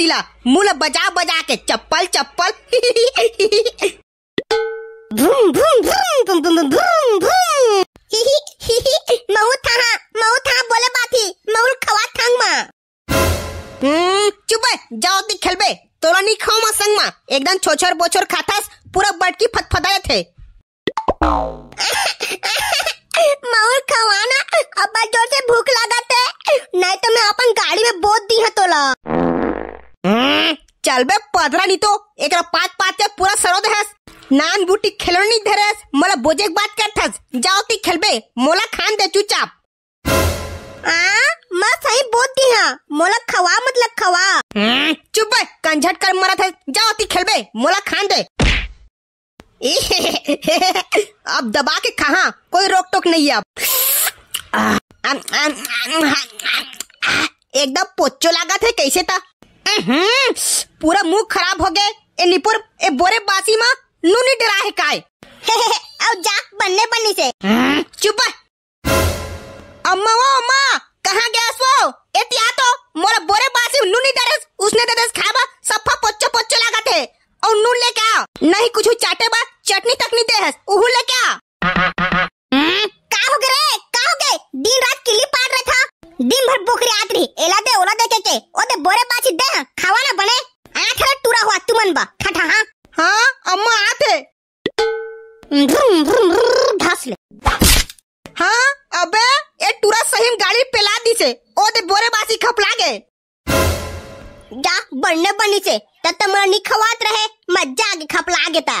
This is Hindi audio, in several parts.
सिला मुल बजा बजा के चप्पल चप्पल भूम भूम भूम भूम भूम भूम मऊ था मऊ था बोले बाथी मऊ खवा थांग मा हम्म, चुप जाओ तोरा खाओ मा संग मा एकदम छोछोर बोछोर खाता पूरा बटकी फटफटाए थे मऊर खवाना अब जोर से भूख लागत नहीं तो मैं अपन गाड़ी में बोत दी है तोला चल बे पदरा नहीं तो एक पात पात के पूरा सरोद है नान बूटी खिलौनी धरे मोला बोझे बात कर करथस जाओ ती खेलबे मोला खान दे चुपचाप आ मैं सही बोलती हाँ मोला खवा मतलब खवा हम्म? चुप बे कंझट कर मरा है जाओ ती खेलबे मोला खान दे अब दबा के खा कोई रोक टोक नहीं अब एकदम पोचो लगा थे कैसे था हम्म। पूरा मुंह खराब हो गए ए निपुर ए बोरे बासी माँ नूनी डरा है काय अब जा बनने बनी से हम्म। चुप अम्मा वो अम्मा कहाँ गया सो ए तो मोरा बोरे बासी नूनी डरे उसने डरेस खाबा धस ले हाँ अबे ये टूरा सही गाड़ी पिला दी से ओ दे बोरे बासी खपला गए जा बनने बनी से तब मरनी खवात रहे मज्जा आगे खपला गे ता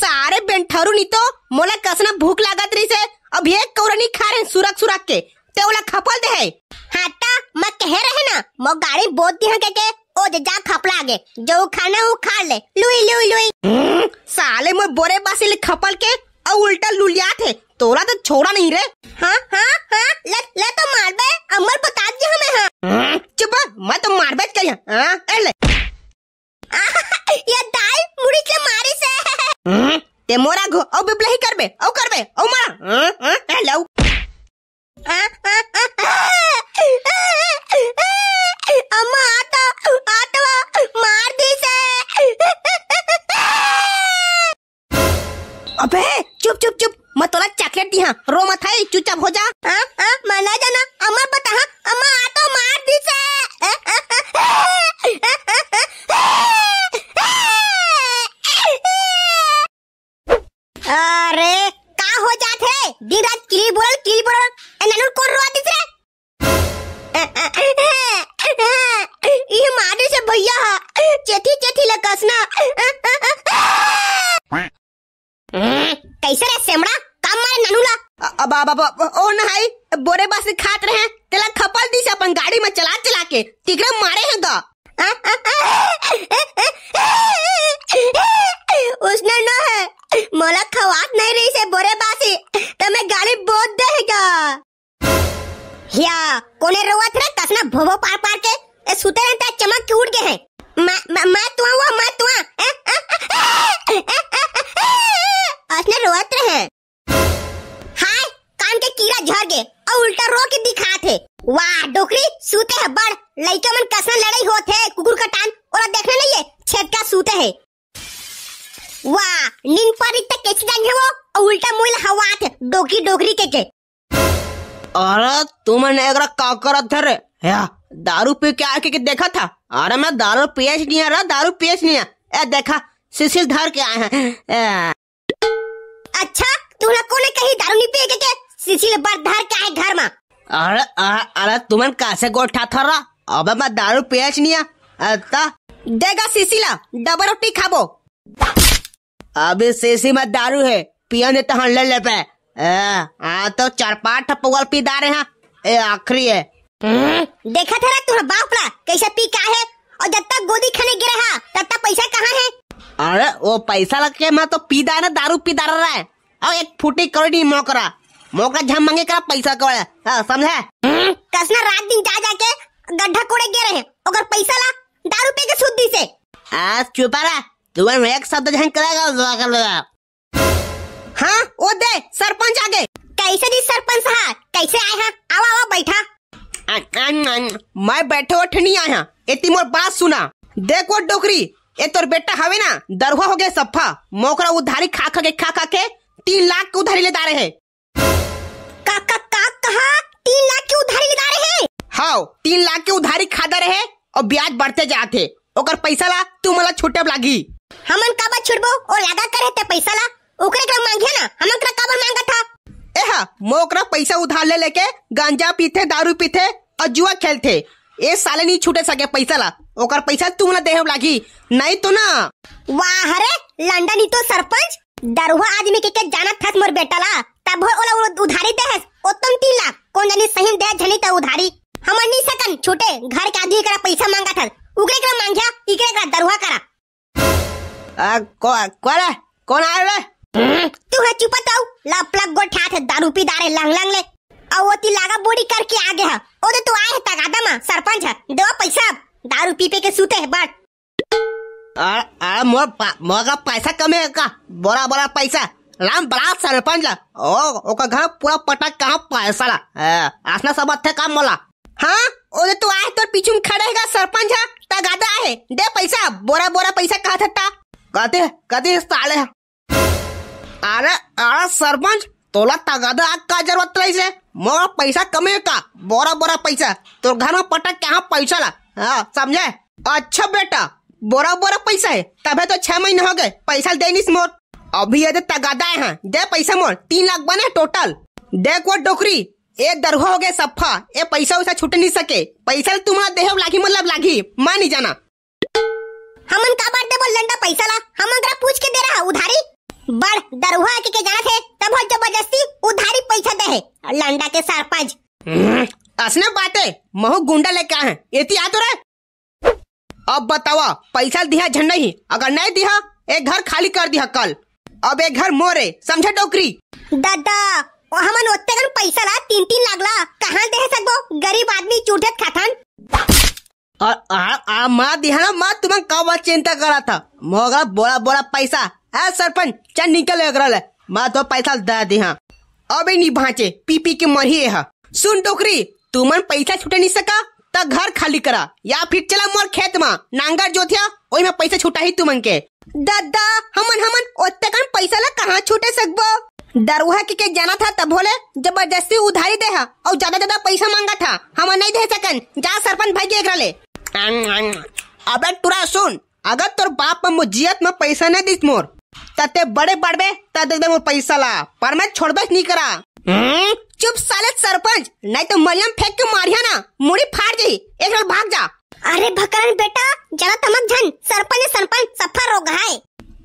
सारे बेंठरू नहीं तो मोला कसना भूख लगा रही से अब ये कौरनी खा रहे सुरक सुरक के ते ओला खपल दे है हाँ ता मैं कह रहे ना मो गाड़ी बोत दी के, के ओ जे जा खपला गे जो खाना हो खा ले लुई लुई लुई साले मोर बोरे बासिल खपल के और उल्टा लुलिया थे तोरा तो छोड़ा नहीं रे हाँ हाँ हाँ ले ले तो मार बे अमर बता दिया हमें हाँ चुप मैं तो मार बे कर हाँ ले ये दाई मुड़ी के मारी से ते मोरा घो ओ बिबलही करबे ओ करबे ओ मारा हां हां हेलो आ, आ, आ, आ, अबे चुप चुप चुप मैं तोला चॉकलेट दी रो मत है चुपचाप हो जा आ, आ, मैं ना जाना अमर बता हा? अमर आटो मार दी से अरे का हो जात है दिन रात किली बोल किली बोल ननूर को रो दी से ये मार दी से भैया चेथी चेथी लकसना बाबा बाबा ओ बोरे बस खात रहे तेला खपल दी से अपन गाड़ी में चला चला के तिकरे मारे हैं गा उसने ना है मोला खवात घर गे और उल्टा रो के दिखा थे वाह डोकरी सूते है बड़ लइका मन कसन लड़ाई होते है कुकुर का टान और देखने नहीं है छेद का सूते है वाह नींद पर इतना कैसे जाएंगे वो और उल्टा मुल हवा थे डोकी डोकरी के के अरे तुमने एकरा का कर है दारू पी के आके के देखा था अरे मैं दारू पिए नहीं रहा दारू पिए नहीं ए देखा सिसिल धर के आए हैं अच्छा तूने कोने कहीं दारू नहीं पिए के, के? सिचिल धर का है घर में अरे अरे तुमन कैसे गोठा थरा अबे मैं दारू पियाच नहीं आता देगा सिसिला डबल रोटी खाबो अबे सीसी में दारू है पिया ने तो हम ले ले पे आ तो चार पांच पगल पी दा रहे हैं ए आखरी है हम्म, देखा था तुम्हारा बाप ला कैसे पी का है और जब तक गोदी खाने गिर रहा तब तक पैसा कहाँ है अरे वो पैसा लग के मैं तो पी दा ना दारू पी दा रहा है और एक फूटी करोड़ी मोकरा मोकरा झम मांगे का पैसा कोड़े हाँ, समझे हम्म? कसना रात दिन जा जाके गड्ढा कोड़े गे रहे अगर पैसा ला दारू पे के सुद्दी से आज हाँ, चुप रहा तू एक शब्द झन करेगा कर लेगा हाँ ओ दे सरपंच आ गए कैसे जी सरपंच साहब कैसे आए हैं आवा आवा बैठा मैं बैठे उठ नहीं आया इतनी मोर बात सुना देखो डोकरी ए तोर बेटा हवे ना दरवा हो गया सफा मोकरा उधारी खा खा के खा खा के तीन लाख के उधारी ले दा रहे हाँ तीन लाख के उधारी खादा रहे और ब्याज बढ़ते जाते ओकर पैसा ला तू मला छुटब लागी हमन काबर छुटबो और लागा करे ते पैसा ला ओकरे का मांगे ना हमन का काबर मांगा था एहा मोकरा पैसा उधार ले लेके गांजा पीते दारू पीते और जुआ खेलते ए साले नहीं छूटे सके पैसा ला ओकर पैसा तू मला देहब लागी नहीं तो ना वाह रे लंडन ही तो सरपंच दरुहा आदमी के, के जानत थस मोर बेटा ला तब ओला उधारी देहस ओतम 3 लाख कोन जानी सही दे झनी त उधारी हमर नहीं सकन छोटे घर के आदमी करा पैसा मांगा थल उगरे करा मांगिया इकरे करा दरुआ करा आ को कोरे कौन आयो रे हम्म, तू है चुप बताओ तो लप लप गोठा थे दारू पी दारे लंग लंग ले आ ओती लागा बूढ़ी करके आ गया ओ तो तू आए है तगादा मा सरपंच है दो पैसा दारू पी पे के सूते है बट आ आ मो मो का पैसा कमे का बड़ा बड़ा पैसा राम बड़ा सरपंच ला ओ ओका घर पूरा पटक कहां पैसा ला आसना सब थे काम मोला हाँ और तू आए तो पीछे में खड़ा है सरपंच है ता गाता है दे पैसा बोरा बोरा पैसा कहा था ता कहते कहते साले अरे अरे सरपंच तोला तगादा का जरूरत रही से मोर पैसा कमे का बोरा बोरा पैसा तो घर में पटक के यहाँ पैसा ला हाँ समझे अच्छा बेटा बोरा बोरा पैसा है तबे तो छह महीने हो गए पैसा देनिस मोर अभी ये तगादा है हाँ, दे पैसा मोर तीन लाख बने टोटल देख वो डोकरी ए दरहो हो गए सफा ए पैसा वैसा छूट नहीं सके पैसा तो तुम्हारा देह लागी मतलब लागी मान ही जाना हमन का बात दे बोल लंडा पैसा ला हम करा पूछ के दे रहा उधारी बड़ दरहुआ के, के जाना थे तब हो जबरदस्ती उधारी पैसा दे लंडा के सरपंच हम्म, असने बातें महू गुंडा लेके आए एती आ तो रे अब बतावा पैसा दिया झंडा ही अगर नहीं दिया एक घर खाली कर दिया कल अब एक घर मोरे समझे डोकरी दादा हमन ओत्ते कन पैसा ला तीन तीन लागला ला दे सकबो गरीब आदमी चूठे खाथन और आ, आ माँ दिहाना माँ तुम्हें कब चिंता करा था मोगा बोला बोला पैसा ए सरपंच चल निकल एकरा ले मा तो पैसा दे दिहा अबे नहीं भाचे पीपी के मरही है सुन टोकरी तुमन पैसा छुटे नहीं सका तो घर खाली करा या फिर चला मोर खेत में नांगर जोतिया ओई में पैसा छुटा ही तुमन के दादा हमन हमन ओत्ते कन पैसा ला कहां छुटे सकबो डरुआ के के जाना था तब बोले जबरदस्ती उधारी दे और ज्यादा ज्यादा पैसा मांगा था हम नहीं दे सकन जा सरपंच भाई के ले अं, अं। अब तुरा सुन अगर तोर बाप मोर जियत में पैसा नहीं दी मोर ते बड़े बड़बे तब देबे मोर पैसा ला पर मैं छोड़बे नहीं करा हम्म? चुप साले सरपंच नहीं तो मरियम फेंक के मारिया ना मुड़ी फाड़ जी एक रोल भाग जा अरे भकरन बेटा जरा तमक झन सरपंच सरपंच सफर रोग है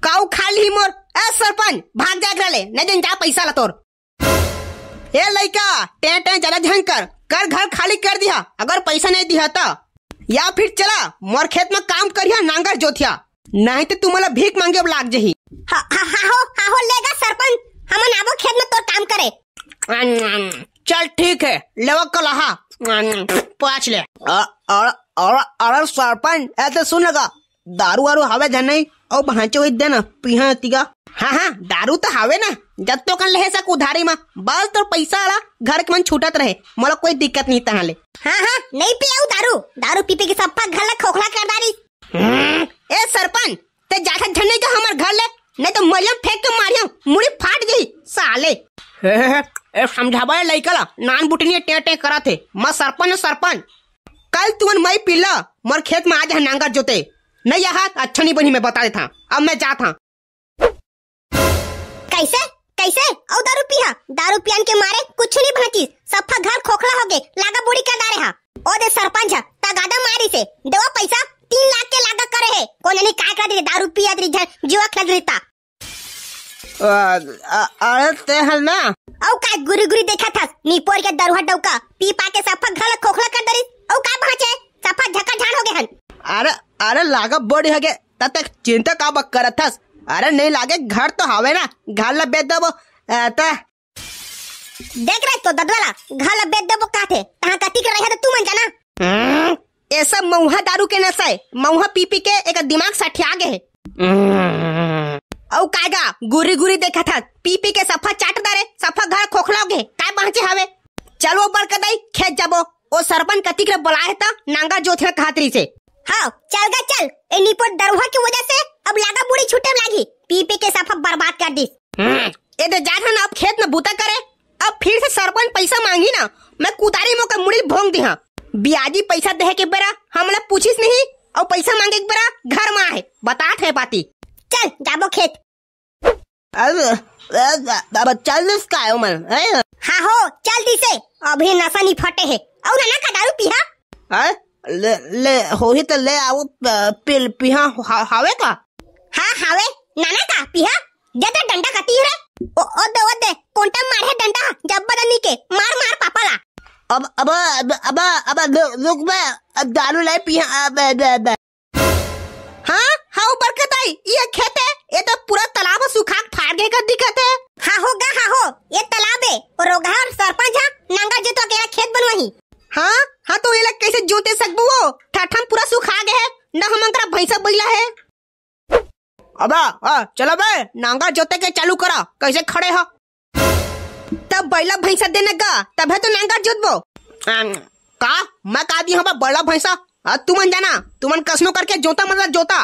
काऊ खाली मोर ए सरपंच भाग जा रहे नहीं जा पैसा ला तोर ए लड़का टे टे जरा झंग कर कर घर खाली कर दिया अगर पैसा नहीं दिया तो या फिर चला मोर खेत में काम करिया नांगर जोतिया नहीं तो मतलब भीख मांगे लाग जही हा, हा, हा, हा, लेगा सरपंच हम आबो खेत में तोर काम करे चल ठीक है लेवा कलहा पाँच ले और और और सरपंच ऐसे तो सुन लगा दारू वारू हवे धन नहीं और भांचो देना पीहा तिगा हाँ हाँ दारू तो हावे ना जब तो कन ले सक उधारी माँ बस तो पैसा आला घर के मन छूटत रहे मोला कोई दिक्कत नहीं था ले हाँ हाँ नहीं पियाऊ दारू दारू पीते के सब घर ला खोखला कर दारी ए सरपंच ते जाके झने जो हमार घर ले नहीं तो मरियम फेंक के मारियो मुड़ी फाट गई साले ए समझाबा लइका ला नान बुटनी टे टे करा थे मैं सरपंच सरपंच कल तुमन मई पीला मोर खेत में आज नांगर जोते नहीं यहाँ अच्छा नहीं बनी मैं बता देता अब मैं जाता कैसे कैसे और दारू पिया दारू पियान के मारे कुछ नहीं भाती सफा घर खोखला हो गए लागा बूढ़ी का डारे हा ओ दे सरपंच तगादा मारी से देवा पैसा तीन लाख के लागा करे है कोने ने काय कर दे दारू पिया दे झन जीवा खेल देता अरे ते हल ना औ का गुरु गुरु देखा था नीपोर के दरुहा डौका पी पा के सफा घर खोखला कर दरी औ का भाचे सफा झका झाड़ हो गए हन अरे अरे लागा बड़ी हगे तक चिंता का बक करत थस अरे नहीं लागे घर तो हावे ना घर ला बेच देबो त देख रहे तो ददवाला घर ला बेच देबो काथे तहां कति कर रहे तो तू मन जाना ऐसा हम्म, मऊहा दारू के नशा है मऊहा पी पी के एक दिमाग सठिया गए है हम्म। औ कागा गुरी गुरी देखा था पी पी के सफा चाट दारे सफा घर खोखलाओगे काय पहुंचे हवे चलो ऊपर कदाई खेत जाबो ओ सरपन कतिक रे बुलाए था तो नांगा जोथे खातरी से हाँ चल गा चल ए निपोट दरुहा की वजह से अब लागा बुढ़ी छूटे लागी पी पी के साफ बर्बाद कर दी ये तो जान ना अब खेत में बूता करे अब फिर से सरपंच पैसा मांगी ना मैं कुतारी मौका मुड़ी भोंग दी हाँ ब्याजी पैसा दे के बेरा हमला पूछिस नहीं और पैसा मांगे के बेरा घर में आए बता थे पाती चल जाबो खेत अब चल का है उमर हाँ हो चल दी से अभी नशा नहीं फटे है और ना का दारू पीहा ले, ले हो ही तो ले आओ पी, पीहा हावे का हाँ हावे नाना का पिया तो डंडा कटी ओ ಹಾವೆ ನನಗ ಪಿಹ ಜದ ದಂಡ मार है डंडा जब ಮಾರೆ नहीं के मार मार पापा ला अब अब अब अब अब लोग मैं अब दारू ले पिया अब अब अब हाँ हाँ बरकत आई ये खेत है ये तो पूरा तालाब सुखा फाड़ गए कर दिक्कत है हाँ होगा हाँ हो ये तालाब है और रोगा और सरपंच हाँ नंगा जो तो अकेला खेत बनवाही हाँ हाँ तो ये कैसे जोते सकबो वो ठठम पूरा सुखा गया है न हम अंतरा भैंसा बैला है अब चलो बे नांगा जोते के चालू करा कैसे खड़े हो तब बैला भैंसा देने का तब है तो नांगा जोतबो का मैं का दी हमारा बैला भैंसा तुमन जाना तुमन कसनो करके जोता मतलब जोता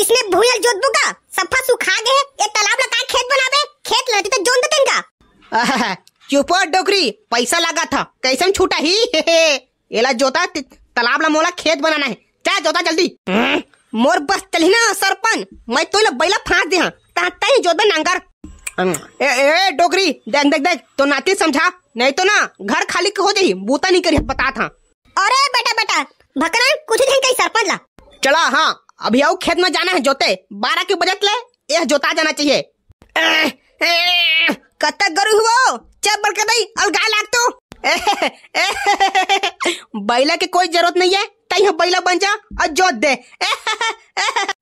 इसने भूयल जोतबो का सफा सुखा गए ये तालाब लगा खेत बना दे खेत लटी तो जोत देते चुप डोकरी पैसा लगा था कैसे छूटा ही एला जोता तालाब ला मोला खेत बनाना है चाहे जोता जल्दी हम्म, मोर बस चली ना सरपंच मैं तो बैला फांस दिया ताता नांगर अं। ए ए डोगरी देख देख देख तो नाती समझा नहीं तो ना घर खाली हो जाई बूता नहीं करी बता था अरे बेटा बेटा भकरा कुछ नहीं कही सरपंच ला चला हाँ अभी आओ खेत में जाना है जोते बारह के बजट ले यह जोता जाना चाहिए कतक गरु हुआ चल बड़का भाई अलगा लाग तो बैला की कोई जरूरत नहीं है तई बैला बन जा और जोत दे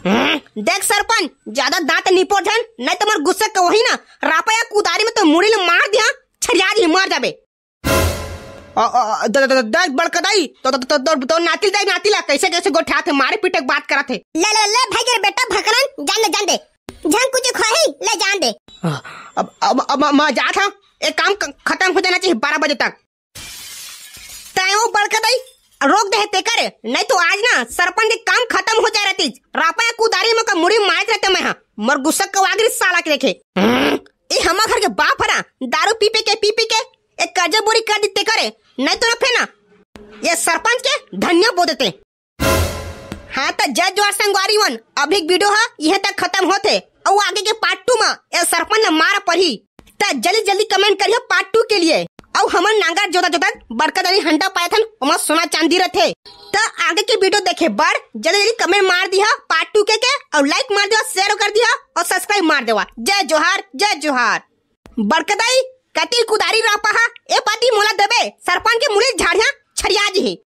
हम्म? देख सरपंच ज्यादा दांत निपोझन नहीं तो तुम्हार गुस्सा का वही ना रापया कुदारी में तो मुड़ी मार दिया छड़िया दी मार जाबे देख बड़कदाई तो तो तो तो, बताओ तो नातिल दाई नातिला कैसे कैसे गोठा थे मारे पीटे बात करा थे ले ले ले भाई तेरे बेटा भकरन जान ले जान दे जान कुछ खोही ले जान दे अब अब अब मैं जा था एक काम खत्म हो जाना चाहिए बारह बजे तक बड़का दाई रोक दे ते करे नहीं तो आज ना सरपंच काम खत्म हो जाए रहती रापा कुदारी में का मुड़ी मार रहते मैं हाँ मर गुस्सा कवागरी साला के देखे हम्म। ये हमारे घर के बाप है ना दारू पीपे के पी के एक कर्जे बोरी कर देते करे नहीं तो ना ना ये सरपंच के धन्य बो देते हाँ तो जय जोहर संगवारी वन अभी वीडियो है यह तक खत्म होते और आगे के पार्ट टू में ये सरपंच मार पड़ी तो जल्दी जल्दी कमेंट करियो पार्ट टू के लिए और हमन नांगर जोता जोता बड़का दादी हंडा पाया था ओमा सोना चांदी रथे तो आगे की वीडियो देखे बार जल्दी जल्दी कमेंट मार दिया पार्ट टू के, के और लाइक मार दिया शेयर कर दिया और सब्सक्राइब मार देवा जय जोहार जय जोहार बड़का दाई कति कुदारी रापा ए पाती मोला देबे सरपंच के मुले झाड़िया छड़िया जी